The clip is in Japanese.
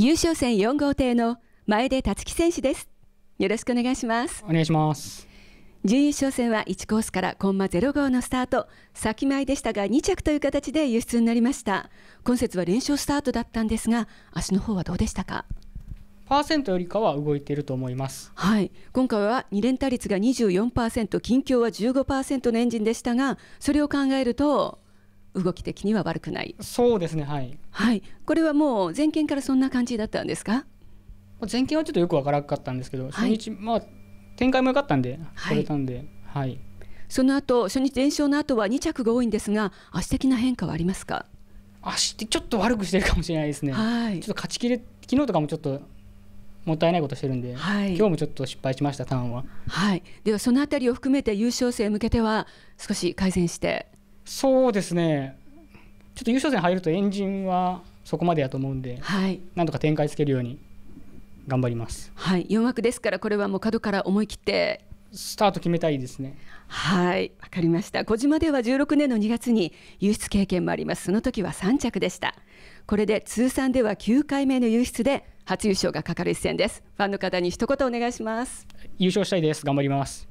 優勝戦4号艇の前出達樹選手ですよろしくお願いしますお願いします準優勝戦は1コースからコンマ0号のスタート先前でしたが2着という形で輸出になりました今節は連勝スタートだったんですが足の方はどうでしたかパーセントよりかは動いていると思いますはい今回は2連打率が24%近況は15%のエンジンでしたがそれを考えると動き的には悪くないそうですねはい、はい、これはもう前件からそんな感じだったんですか前件はちょっとよくわからなかったんですけど、はい、初日まあ展開も良かったんで取れたんで、はい、はい、その後初日連勝の後は2着が多いんですが足的な変化はありますか足ってちょっと悪くしてるかもしれないですね、はい、ちょっと勝ちきれ昨日とかもちょっともったいないことしてるんで、はい、今日もちょっと失敗しましたターンははいではそのあたりを含めて優勝戦へ向けては少し改善してそうですねちょっと優勝戦入るとエンジンはそこまでやと思うんで、はい、なんとか展開つけるように頑張ります。はい、4枠ですからこれはもう角から思い切ってスタート決めたいですね。はい、わかりました。小島では16年の2月に輸出経験もあります。その時は3着でした。これで通算では9回目の輸出で初優勝がかかる一戦です。ファンの方に一言お願いします。優勝したいです。頑張ります。